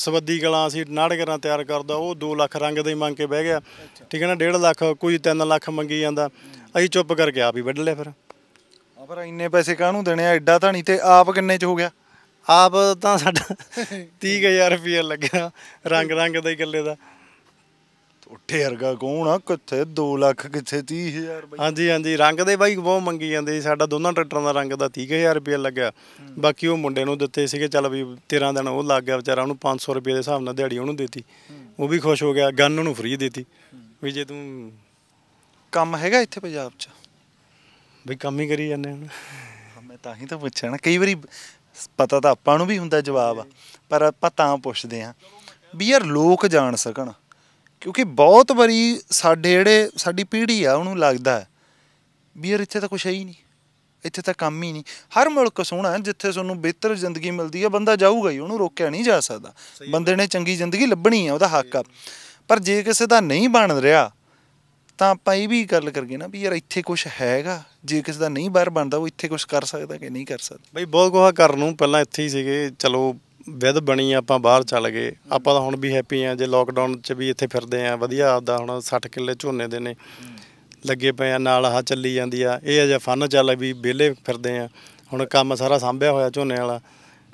ਸਵੱਦੀ ਗਲਾਂ ਅਸੀਂ ਨਾੜਗਰਾਂ ਤਿਆਰ ਕਰਦਾ ਉਹ 2 ਲੱਖ ਰੰਗ ਦੇ ਮੰਗ ਕੇ ਬਹਿ ਗਿਆ ਠੀਕ ਹੈ ਨਾ 1.5 ਲੱਖ ਕੋਈ 3 ਲੱਖ ਮੰਗੀ ਜਾਂਦਾ ਅਸੀਂ ਚੁੱਪ ਕਰਕੇ ਆ ਵੀ ਵੱਢ ਲਿਆ ਫਿਰ ਆ ਪਰ ਇੰਨੇ ਪੈਸੇ ਕਾਹਨੂੰ ਦੇਣੇ ਆ ਐਡਾ ਤਾਂ ਨਹੀਂ ਤੇ ਆਪ ਕਿੰਨੇ ਚ ਹੋ ਗਿਆ ਆਪ ਤਾਂ ਸਾਡਾ 30000 ਰੁਪਏ ਲੱਗਿਆ ਰੰਗ ਰੰਗ ਦੇ ਗੱਲੇ ਦਾ ਉੱਠੇ ਵਰਗਾ ਕੋਣ ਆ ਕਿੱਥੇ 2 ਲੱਖ ਕਿੱਥੇ 30000 ਬਾਈ ਹਾਂਜੀ ਹਾਂਜੀ ਰੰਗ ਦੇ ਬਾਈ ਬਹੁਤ ਮੰਗੀ ਜਾਂਦੇ ਸੀ ਸਾਡਾ ਦੋਨਾਂ ਟਰੈਕਟਰਾਂ ਦਾ ਰੰਗ ਦਾ 30000 ਰੁਪਏ ਲੱਗਿਆ ਬਾਕੀ ਉਹ ਮੁੰਡੇ ਨੂੰ ਦਿੱਤੇ ਸੀਗੇ ਚੱਲ ਵੀ 13 ਦਿਨ ਉਹ ਲੱਗ ਗਿਆ ਵਿਚਾਰਾ ਉਹਨੂੰ 500 ਰੁਪਏ ਦੇ ਹਿਸਾਬ ਨਾਲ ਦਿਹਾੜੀ ਉਹਨੂੰ ਦਿੱਤੀ ਉਹ ਵੀ ਖੁਸ਼ ਹੋ ਗਿਆ ਗੰਨ ਨੂੰ ਫ੍ਰੀ ਦਿੱਤੀ ਵੀ ਜੇ ਤੂੰ ਕੰਮ ਹੈਗਾ ਇੱਥੇ ਪੰਜਾਬ 'ਚ ਬਈ ਕੰਮ ਹੀ ਕਰੀ ਜਾਂਦੇ ਹੁਣ ਮੈਂ ਤਾਂ ਹੀ ਤਾਂ ਪੁੱਛਿਆ ਨਾ ਕਈ ਵਾਰੀ ਪਤਾ ਤਾਂ ਆਪਾਂ ਨੂੰ ਵੀ ਹੁੰਦਾ ਜਵਾਬ ਪਰ ਆਪਾਂ ਤਾਂ ਪੁੱਛਦੇ ਆ ਵੀ ਯਾਰ ਲੋਕ ਜਾਣ ਸਕਣ ਕਿਉਂਕਿ ਬਹੁਤ ਵਾਰੀ ਸਾਡੇ ਜਿਹੜੇ ਸਾਡੀ ਪੀੜ੍ਹੀ ਆ ਉਹਨੂੰ ਲੱਗਦਾ ਵੀ ਯਾਰ ਇੱਥੇ ਤਾਂ ਕੁਝ ਹੈ ਹੀ ਨਹੀਂ ਇੱਥੇ ਤਾਂ ਕੰਮ ਹੀ ਨਹੀਂ ਹਰ ਮੁਲਕ ਸੋਹਣਾ ਹੈ ਜਿੱਥੇ ਤੁਹਾਨੂੰ ਬਿਹਤਰ ਜ਼ਿੰਦਗੀ ਮਿਲਦੀ ਹੈ ਬੰਦਾ ਜਾਊਗਾ ਹੀ ਉਹਨੂੰ ਰੋਕਿਆ ਨਹੀਂ ਜਾ ਸਕਦਾ ਬੰਦੇ ਨੇ ਚੰਗੀ ਜ਼ਿੰਦਗੀ ਲੱਭਣੀ ਆ ਉਹਦਾ ਹੱਕ ਆ ਪਰ ਜੇ ਕਿਸੇ ਦਾ ਨਹੀਂ ਬਣ ਰਿਹਾ ਤਾਂ ਆਪਾਂ ਇਹ ਵੀ ਗੱਲ ਕਰਗੇ ਨਾ ਵੀ ਯਾਰ ਇੱਥੇ ਕੁਝ ਹੈਗਾ ਜੇ ਕਿਸੇ ਦਾ ਨਹੀਂ ਬਾਹਰ ਬਣਦਾ ਉਹ ਇੱਥੇ ਕੁਝ ਕਰ ਸਕਦਾ ਕਿ ਨਹੀਂ ਕਰ ਸਕਦਾ ਬਈ ਬਹੁਤ ਕੋਹਾ ਕਰਨ ਨੂੰ ਪਹਿਲਾਂ ਇੱਥੇ ਹੀ ਸੀਗੇ ਚਲੋ ਵਿਦ ਬਣੀ ਆਪਾਂ ਬਾਹਰ ਚੱਲ ਗਏ ਆਪਾਂ ਤਾਂ ਹੁਣ ਵੀ ਹੈਪੀ ਆ ਜੇ ਲੋਕਡਾਊਨ 'ਚ ਵੀ ਇੱਥੇ ਫਿਰਦੇ ਆ ਵਧੀਆ ਆਪਦਾ ਹੁਣ 60 ਕਿੱਲੇ ਝੋਨੇ ਦੇ ਨੇ ਲੱਗੇ ਪਏ ਆ ਨਾਲ ਆਹ ਚੱਲੀ ਜਾਂਦੀ ਆ ਇਹ ਅਜਾ ਫਨ ਚੱਲ ਵੀ ਬੇਲੇ ਫਿਰਦੇ ਆ ਹੁਣ ਕੰਮ ਸਾਰਾ ਸੰਭਿਆ ਹੋਇਆ ਝੋਨੇ ਵਾਲਾ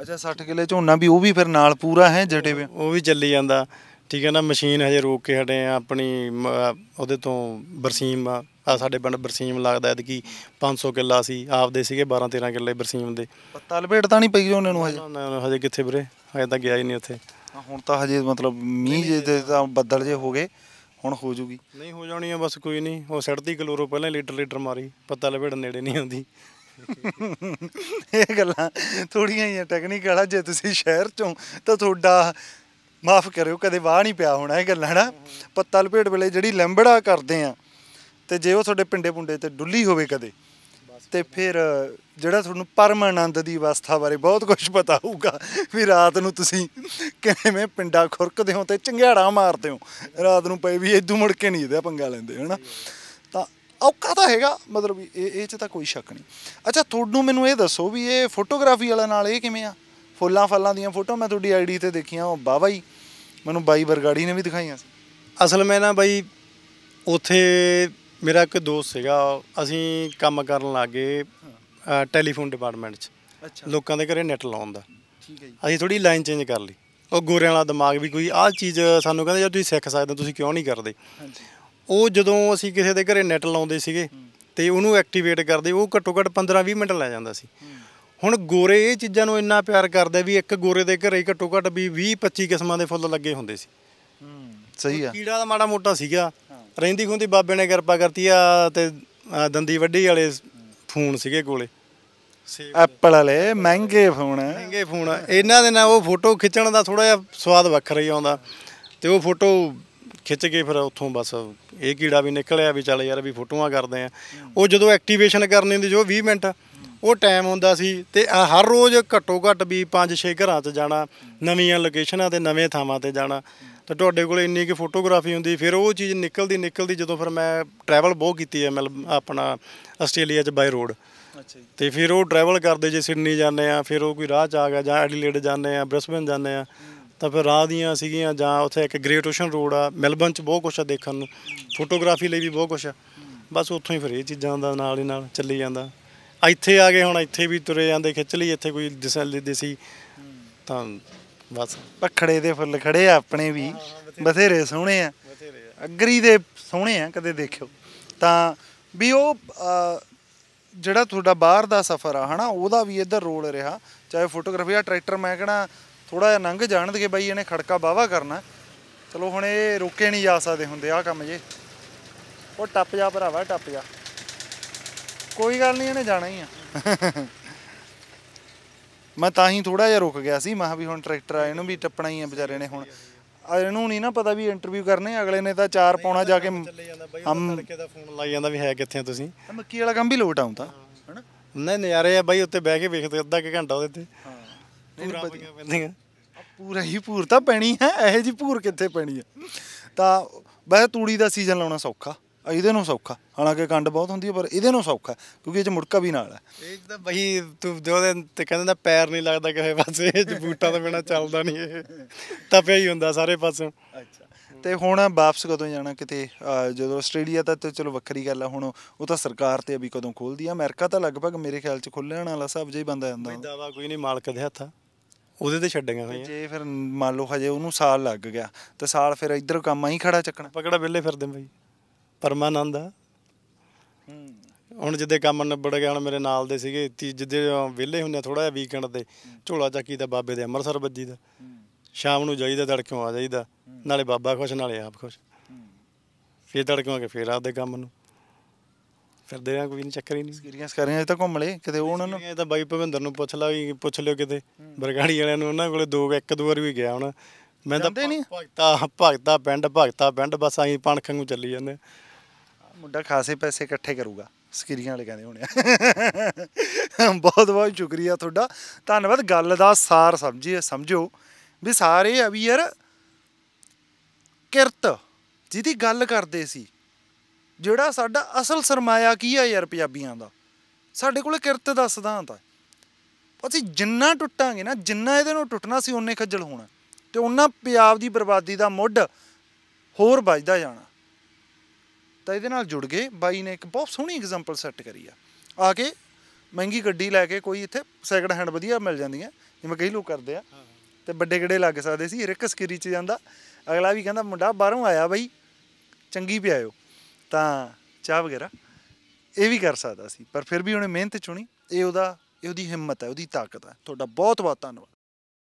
ਅੱਛਾ 60 ਕਿੱਲੇ ਝੋਨਾ ਵੀ ਉਹ ਵੀ ਫਿਰ ਨਾਲ ਪੂਰਾ ਹੈ ਜਟੇ ਉਹ ਵੀ ਚੱਲੀ ਜਾਂਦਾ ਠੀਕ ਹੈ ਨਾ ਮਸ਼ੀਨ ਹਜੇ ਰੋਕ ਕੇ ਹਟੇ ਆ ਆਪਣੀ ਉਹਦੇ ਤੋਂ ਬਰਸੀਮ ਆ ਸਾਡੇ ਪਿੰਡ ਬਰਸੀਮ ਲੱਗਦਾ ਕਿ 500 ਕਿੱਲਾ ਸੀ ਆਪਦੇ ਸੀਗੇ 12 13 ਕਿੱਲੇ ਬਰਸੀਮ ਦੇ ਪੱਤਾ ਲਪੇਟ ਤਾਂ ਨਹੀਂ ਪਈ ਉਹਨੇ ਨੂੰ ਹਜੇ ਨਾ, ਨਾ, ਹਜੇ ਕਿੱਥੇ ਵੀਰੇ ਹਜੇ ਤਾਂ ਗਿਆ ਹੀ ਨਹੀਂ ਉੱਥੇ ਹਾਂ, ਹੁਣ ਤਾਂ ਹਜੇ ਮਤਲਬ ਮੀਂਹ ਜੇ ਤਾਂ ਬੱਦਲ ਜੇ ਹੋ ਗਏ ਹੁਣ ਹੋ ਜੂਗੀ ਨਹੀਂ ਹੋ ਜਾਣੀ ਆ ਬਸ ਕੋਈ ਨਹੀਂ ਉਹ ਸੜਦੀ ਕਲੋਰੋ ਪਹਿਲਾਂ ਲੀਟਰ ਲੀਟਰ ਮਾਰੀ ਪੱਤਾ ਲਪੇਟ ਨੇੜੇ ਨਹੀਂ ਆਉਂਦੀ ਇਹ ਗੱਲਾਂ ਥੋੜੀਆਂ ਹੀ ਆ ਟੈਕਨੀਕਲ ਆ ਜੇ ਤੁਸੀਂ ਸ਼ਹਿਰ ਚੋਂ ਤਾਂ ਤੁਹਾਡਾ ਮਾਫ ਕਰਿਓ ਕਦੇ ਵਾਹ ਨਹੀਂ ਪਿਆ ਹੋਣਾ ਇਹ ਗੱਲਾਂ ਨਾ ਪੱਤਾ ਲਪੇਟ ਵੇਲੇ ਜਿਹੜੀ ਲੰਬੜਾ ਕਰਦੇ ਆ ਤੇ ਜੇ ਉਹ ਤੁਹਾਡੇ ਪਿੰਡੇ ਪੁੰਡੇ ਤੇ ਡੁੱਲੀ ਹੋਵੇ ਕਦੇ ਤੇ ਫਿਰ ਜਿਹੜਾ ਤੁਹਾਨੂੰ ਪਰਮ ਆਨੰਦ ਦੀ ਅਵਸਥਾ ਬਾਰੇ ਬਹੁਤ ਕੁਝ ਪਤਾ ਹੋਊਗਾ ਵੀ ਰਾਤ ਨੂੰ ਤੁਸੀਂ ਕਿਵੇਂ ਪਿੰਡਾ ਖੁਰਕਦੇ ਹੋ ਤੇ ਚੰਗਿਆੜਾ ਮਾਰਦੇ ਹੋ ਰਾਤ ਨੂੰ ਪਏ ਵੀ ਇਦੋਂ ਮੁੜ ਕੇ ਨਹੀਂ ਇਹਦਾ ਪੰਗਾ ਲੈਂਦੇ ਹਨਾ ਤਾਂ ਔਕਾ ਤਾਂ ਹੈਗਾ ਮਤਲਬ ਇਹ ਇਹ ਚ ਤਾਂ ਕੋਈ ਸ਼ੱਕ ਨਹੀਂ ਅੱਛਾ ਤੁਹਾਨੂੰ ਮੈਨੂੰ ਇਹ ਦੱਸੋ ਵੀ ਇਹ ਫੋਟੋਗ੍ਰਾਫੀ ਵਾਲਾ ਨਾਲ ਇਹ ਕਿਵੇਂ ਆ ਫੁੱਲਾਂ ਫਲਾਂ ਦੀਆਂ ਫੋਟੋ ਮੈਂ ਤੁਹਾਡੀ ਆਈਡੀ ਤੇ ਦੇਖੀਆਂ ਉਹ ਬਾਬਾ ਹੀ ਮੈਨੂੰ ਬਾਈ ਬਰਗਾੜੀ ਨੇ ਵੀ ਦਿਖਾਈਆਂ ਸੀ ਅਸਲ ਮੈਂ ਨਾ ਬਾਈ ਉਥੇ ਮੇਰਾ ਇੱਕ ਦੋਸਤ ਸੀਗਾ ਅਸੀਂ ਕੰਮ ਕਰਨ ਲੱਗੇ ਟੈਲੀਫੋਨ ਡਿਪਾਰਟਮੈਂਟ 'ਚ ਅੱਛਾ ਲੋਕਾਂ ਦੇ ਘਰੇ ਨੈਟ ਲਾਉਣ ਦਾ ਠੀਕ ਹੈ ਜੀ ਅਸੀਂ ਥੋੜੀ ਲਾਈਨ ਚੇਂਜ ਕਰ ਲਈ ਉਹ ਗੋਰਿਆਂ ਵਾਲਾ ਦਿਮਾਗ ਵੀ ਕੋਈ ਆਹ ਚੀਜ਼ ਸਾਨੂੰ ਕਹਿੰਦੇ ਜੇ ਤੁਸੀਂ ਸਿੱਖ ਸਕਦੇ ਹੋ ਤੁਸੀਂ ਕਿਉਂ ਨਹੀਂ ਕਰਦੇ ਉਹ ਜਦੋਂ ਅਸੀਂ ਕਿਸੇ ਦੇ ਘਰੇ ਨੈਟ ਲਾਉਂਦੇ ਸੀਗੇ ਤੇ ਉਹਨੂੰ ਐਕਟੀਵੇਟ ਕਰਦੇ ਉਹ ਘੱਟੋ ਘੱਟ 15-20 ਮਿੰਟ ਲੈ ਜਾਂਦਾ ਸੀ ਹੁਣ ਗੋਰੇ ਇਹ ਚੀਜ਼ਾਂ ਨੂੰ ਇੰਨਾ ਪਿਆਰ ਕਰਦੇ ਵੀ ਇੱਕ ਗੋਰੇ ਦੇ ਘਰੇ ਘੱਟੋ ਘੱਟ ਵੀ 20-25 ਕਿਸਮਾਂ ਦੇ ਫੁੱਲ ਲੱਗੇ ਹੁੰਦੇ ਸੀ ਸਹੀ ਆ ਕੀੜਾ ਦਾ ਮਾੜਾ ਮੋਟਾ ਸੀਗਾ ਰਹਿੰਦੀ ਖੁੰਦੀ ਬਾਬੇ ਨੇ ਕਿਰਪਾ ਕਰਤੀ ਆ ਤੇ ਦੰਦੀ ਵੱਡੀ ਵਾਲੇ ਫੋਨ ਸੀਗੇ ਕੋਲੇ ਐਪਲ ਵਾਲੇ ਮਹਿੰਗੇ ਫੋਨ ਮਹਿੰਗੇ ਫੋਨ ਇਹਨਾਂ ਦੇ ਨਾਲ ਉਹ ਫੋਟੋ ਖਿੱਚਣ ਦਾ ਥੋੜਾ ਜਿਹਾ ਸਵਾਦ ਵੱਖਰਾ ਹੀ ਆਉਂਦਾ ਤੇ ਉਹ ਫੋਟੋ ਖਿੱਚ ਕੇ ਫਿਰ ਉੱਥੋਂ ਬਸ ਇਹ ਕੀੜਾ ਵੀ ਨਿਕਲਿਆ ਵੀ ਚੱਲ ਯਾਰ ਵੀ ਫੋਟੋਆਂ ਕਰਦੇ ਆ ਉਹ ਜਦੋਂ ਐਕਟੀਵੇਸ਼ਨ ਕਰਨੀ ਹੁੰਦੀ ਜੋ 20 ਮਿੰਟ ਉਹ ਟਾਈਮ ਹੁੰਦਾ ਸੀ ਤੇ ਹਰ ਰੋਜ਼ ਘੱਟੋ ਘੱਟ ਵੀ 5-6 ਘਰਾਂ 'ਚ ਜਾਣਾ ਨਵੀਆਂ ਲੋਕੇਸ਼ਨਾਂ ਤੇ ਨਵੇਂ ਥਾਵਾਂ ਤੇ ਜਾਣਾ ਤਾਂ ਤੁਹਾਡੇ ਕੋਲ ਇੰਨੀ ਕਿ ਫੋਟੋਗ੍ਰਾਫੀ ਹੁੰਦੀ ਫਿਰ ਉਹ ਚੀਜ਼ ਨਿਕਲਦੀ ਨਿਕਲਦੀ ਜਦੋਂ ਫਿਰ ਮੈਂ ਟਰੈਵਲ ਬਹੁਤ ਕੀਤੀ ਹੈ ਮਤਲਬ ਆਪਣਾ ਆਸਟ੍ਰੇਲੀਆ 'ਚ ਬਾਈ ਰੋਡ ਅੱਛਾ ਜੀ ਤੇ ਫਿਰ ਉਹ ਟਰੈਵਲ ਕਰਦੇ ਜੇ ਸਿਡਨੀ ਜਾਂਦੇ ਆ ਫਿਰ ਉਹ ਕੋਈ ਰਾਹ 'ਚ ਆ ਗਿਆ ਜਾਂ ਐਡੀਲੇਡ ਜਾਂਦੇ ਆ ਬ੍ਰਿਸਬਨ ਜਾਂਦੇ ਆ ਤਾਂ ਫਿਰ ਰਾਹ ਦੀਆਂ ਸੀਗੀਆਂ ਜਾਂ ਉੱਥੇ ਇੱਕ ਗ੍ਰੇਟ ਓਸ਼ਨ ਰੋਡ ਆ ਮੈਲਬਨ 'ਚ ਬਹੁਤ ਕੁਝ ਆ ਦੇਖਣ ਨੂੰ ਫੋਟੋਗ੍ਰਾਫੀ ਲਈ ਵੀ ਬਹੁਤ ਕੁਝ ਆ ਬਸ ਉੱਥੋਂ ਹੀ ਫਿਰ ਇਹ ਚੀਜ਼ਾਂ ਦਾ ਨਾਲ ਹੀ ਨਾਲ ਚੱਲੀ ਜਾਂਦਾ ਇੱਥੇ ਆ ਗਏ ਹੁਣ ਇੱਥੇ ਵੀ ਤੁਰੇ ਜਾਂਦੇ ਖਿੱਚ ਲਈ ਇੱਥੇ ਕੋਈ ਦੇਸੀ ਤਾਂ ਬਸ ਪਖੜੇ ਦੇ ਫੁੱਲ ਖੜੇ ਆ ਆਪਣੇ ਵੀ ਬਥੇਰੇ ਸੋਹਣੇ ਆ ਅਗਰੀ ਦੇ ਸੋਹਣੇ ਆ ਕਦੇ ਦੇਖਿਓ ਤਾਂ ਵੀ ਉਹ ਜਿਹੜਾ ਤੁਹਾਡਾ ਬਾਹਰ ਦਾ ਸਫ਼ਰ ਆ ਹਨਾ ਉਹਦਾ ਵੀ ਇੱਧਰ ਰੋਲ ਰਿਹਾ ਚਾਹੇ ਫੋਟੋਗ੍ਰਾਫੀ ਆ ਟਰੈਕਟਰ ਮੈਂ ਕਹਣਾ ਥੋੜਾ ਜਿਹਾ ਨੰਗ ਜਾਣਦਗੇ ਬਾਈ ਇਹਨੇ ਖੜਕਾ ਬਾਵਾ ਕਰਨਾ ਚਲੋ ਹੁਣ ਇਹ ਰੋਕੇ ਨਹੀਂ ਜਾ ਸਕਦੇ ਹੁੰਦੇ ਆ ਕੰਮ ਜੇ ਉਹ ਟੱਪ ਜਾ ਭਰਾਵਾ ਟੱਪ ਜਾ ਕੋਈ ਗੱਲ ਨਹੀਂ ਇਹਨੇ ਜਾਣਾ ਹੀ ਆ ਮੈਂ ਤਾਂ ਹੀ ਥੋੜਾ ਜਿਹਾ ਰੁਕ ਗਿਆ ਸੀ ਮੈਂ ਵੀ ਹੁਣ ਟਰੈਕਟਰ ਆ ਇਹਨੂੰ ਵੀ ਟੱਪਣਾ ਹੀ ਆ ਵਿਚਾਰੇ ਨੇ ਹੁਣ ਆ ਇਹਨੂੰ ਨਹੀਂ ਨਾ ਪਤਾ ਵੀ ਇੰਟਰਵਿਊ ਕਰਨੇ ਅਗਲੇ ਨੇ ਤਾਂ ਚਾਰ ਪੌਣਾ ਜਾ ਕੇ ਹਮ ਤੜਕੇ ਦਾ ਫੋਨ ਲਾਈ ਜਾਂਦਾ ਵੀ ਹੈ ਕਿੱਥੇ ਤੁਸੀਂ ਮੱਕੀ ਵਾਲਾ ਕੰਮ ਵੀ ਲੋਟ ਆਉਂਦਾ ਨਾ ਨਹੀਂ ਨਜ਼ਾਰੇ ਆ ਬਾਈ ਉੱਤੇ ਬਹਿ ਕੇ ਵੇਖਦੇ ਅੱਧਾ ਕਿ ਘੰਟਾ ਉਹਦੇ ਤੇ ਹਾਂ ਨਹੀਂ ਪੈਂਦੀਆਂ ਪੂਰਾ ਹੀ ਪੂਰ ਤਾਂ ਪੈਣੀ ਹੈ ਇਹ ਜੀ ਭੂਰ ਕਿੱਥੇ ਪੈਣੀ ਹੈ ਤਾਂ ਬਸ ਤੂੜੀ ਦਾ ਸੀਜ਼ਨ ਲਾਉਣਾ ਸੌਖਾ ਇਹਦੇ ਨੂੰ ਸੌਖਾ ਹਾਲਾਂਕਿ ਕੰਡ ਬਹੁਤ ਹੁੰਦੀ ਹੈ ਪਰ ਇਹਦੇ ਨੂੰ ਸੌਖਾ ਕਿਉਂਕਿ ਇਹ ਚ ਮੁੜਕਾ ਵੀ ਨਾਲ ਹੈ ਇਹ ਤਾਂ ਬਈ ਤੂੰ ਜੋ ਦੇ ਤੇ ਕਹਿੰਦੇ ਨਾ ਪੈਰ ਨਹੀਂ ਲੱਗਦਾ ਕਿਸੇ ਪਾਸੇ ਇਹ ਚ ਬੂਟਾਂ ਤੋਂ ਬਿਨਾ ਚੱਲਦਾ ਨਹੀਂ ਇਹ ਤਪਿਆ ਹੀ ਹੁੰਦਾ ਸਾਰੇ ਪਾਸੋਂ ਅੱਛਾ ਤੇ ਹੁਣ ਵਾਪਸ ਕਦੋਂ ਜਾਣਾ ਕਿਤੇ ਜਦੋਂ ਆਸਟ੍ਰੇਲੀਆ ਤਾਂ ਤੇ ਚਲੋ ਵੱਖਰੀ ਗੱਲ ਹੈ ਹੁਣ ਉਹ ਤਾਂ ਸਰਕਾਰ ਤੇ ਅਭੀ ਕਦੋਂ ਖੋਲਦੀ ਆ ਅਮਰੀਕਾ ਤਾਂ ਲਗਭਗ ਮੇਰੇ ਖਿਆਲ ਚ ਖੁੱਲਣ ਵਾਲਾ ਸਭ ਜਿਹਾ ਹੀ ਬੰਦਾ ਜਾਂਦਾ ਕੋਈ ਦਾਵਾ ਕੋਈ ਨਹੀਂ ਮਾਲਕ ਦੇ ਹੱਥਾਂ ਉਹਦੇ ਤੇ ਛੱਡੀਆਂ ਹੋਈਆਂ ਜੇ ਫਿਰ ਮੰਨ ਲਓ ਹਜੇ ਉਹਨੂੰ ਸਾਲ ਲੱਗ ਗਿਆ ਤੇ ਸਾਲ ਫਿਰ ਇੱਧਰ ਕੰਮ ਹੀ ਖੜਾ ਚੱਕਣਾ ਪਕੜਾ ਬਿੱਲੇ ਫਿਰਦੇ ਬਈ ਪਰਮਾਨੰਦ ਹੁਣ ਜਿੱਦੇ ਕੰਮ ਨਿਬੜ ਗਿਆ ਹੁਣ ਮੇਰੇ ਨਾਲ ਦੇ ਸੀਗੇ ਜਿੱਦੇ ਵਿਹਲੇ ਹੁੰਦੇ ਥੋੜਾ ਜਿਹਾ ਵੀਕਐਂਡ ਤੇ ਝੋਲਾ ਚੱਕੀ ਦਾ ਬਾਬੇ ਦੇ ਅੰਮ੍ਰਿਤਸਰ ਵੱਜੀ ਦਾ ਸ਼ਾਮ ਨੂੰ ਜਾਈਦਾ ਤੜਕਿਓਂ ਆ ਜਾਈਦਾ ਨਾਲੇ ਬਾਬਾ ਖੁਸ਼ ਨਾਲੇ ਆਪ ਖੁਸ਼ ਫੇਰ ਤੜਕਿਓਂ ਕੇ ਫੇਰ ਆਪਦੇ ਕੰਮ ਨੂੰ ਫਿਰਦੇ ਆ ਕੋਈ ਨਹੀਂ ਚੱਕਰ ਹੀ ਨਹੀਂ ਕਰ ਰਹੇ ਇਹ ਤਾਂ ਘੁੰਮ ਲੇ ਕਿਤੇ ਉਹਨਾਂ ਨੂੰ ਇਹ ਤਾਂ ਬਾਈ ਭਵਿੰਦਰ ਨੂੰ ਪੁੱਛ ਲਾ ਵੀ ਪੁੱਛ ਲਿਓ ਕਿਤੇ ਬਰਗਾੜੀ ਵਾਲਿਆਂ ਨੂੰ ਉਹਨਾਂ ਕੋਲੇ ਦੋ ਇੱਕ ਦੋ ਵਾਰ ਵੀ ਗਿਆ ਹੁਣ ਮੈਂ ਤਾਂ ਭਗਤਾ ਭਗਤਾ ਪਿੰਡ ਭਗਤਾ ਪਿੰਡ ਬਸ ਆਈ ਪਣਖ ਨੂੰ ਚੱਲੀ ਜਾਂਦੇ ਮੁੰਡਾ ਖਾਸੇ ਪੈਸੇ ਇਕੱਠੇ ਕਰੂਗਾ ਸਕਰੀਆਂ ਵਾਲੇ ਕਹਿੰਦੇ ਹੋਣੇ ਬਹੁਤ ਬਹੁਤ ਸ਼ੁਕਰੀਆ ਤੁਹਾਡਾ ਧੰਨਵਾਦ ਗੱਲ ਦਾ ਸਾਰ ਸਮਝੀ ਸਮਝੋ ਵੀ ਸਾਰੇ ਵੀ ਯਾਰ ਕਿਰਤ ਜਿਹਦੀ ਗੱਲ ਕਰਦੇ ਸੀ ਜਿਹੜਾ ਸਾਡਾ ਅਸਲ ਸਰਮਾਇਆ ਕੀ ਆ ਯਾਰ ਪੰਜਾਬੀਆਂ ਦਾ ਸਾਡੇ ਕੋਲ ਕਿਰਤ ਦਾ ਸਿਧਾਂਤ ਆ ਅਸੀਂ ਜਿੰਨਾ ਟੁੱਟਾਂਗੇ ਨਾ ਜਿੰਨਾ ਇਹਦੇ ਨੂੰ ਟੁੱਟਣਾ ਸੀ ਉਹਨੇ ਖੱਜਲ ਹੋਣਾ ਤੇ ਉਹਨਾਂ ਪੰਜਾਬ ਦੀ ਬਰਬਾਦੀ ਦਾ ਮੁੱਢ ਹੋਰ ਵੱਜਦਾ ਜਾਣਾ ਤਾਂ ਇਹਦੇ ਨਾਲ ਜੁੜ ਗਏ ਬਾਈ ਨੇ ਇੱਕ ਬਹੁਤ ਸੋਹਣੀ ਐਗਜ਼ਾਮਪਲ ਸੈੱਟ ਕਰੀ ਆ ਆ ਕੇ ਮਹਿੰਗੀ ਗੱਡੀ ਲੈ ਕੇ ਕੋਈ ਇੱਥੇ ਸੈਕਿੰਡ ਹੈਂਡ ਵਧੀਆ ਮਿਲ ਜਾਂਦੀ ਹੈ ਜਿਵੇਂ ਕਈ ਲੋਕ ਕਰਦੇ ਆ ਤੇ ਵੱਡੇ ਗੜੇ ਲੱਗ ਸਕਦੇ ਸੀ ਰਿਕਸ ਸਕਰੀ ਚ ਜਾਂਦਾ ਅਗਲਾ ਵੀ ਕਹਿੰਦਾ ਮੁੰਡਾ ਬਾਹਰੋਂ ਆਇਆ ਬਾਈ ਚੰਗੀ ਪਿਆਇਓ ਤਾਂ ਚਾਹ ਵਗੈਰਾ ਇਹ ਵੀ ਕਰ ਸਕਦਾ ਸੀ ਪਰ ਫਿਰ ਵੀ ਉਹਨੇ ਮਿਹਨਤ ਚੁਣੀ ਇਹ ਉਹਦਾ ਇਹ ਉਹਦੀ ਹਿੰਮਤ ਹੈ ਉਹਦੀ ਤਾਕਤ ਹੈ ਤੁਹਾਡਾ ਬਹੁਤ ਬਹੁਤ ਧੰਨਵਾਦ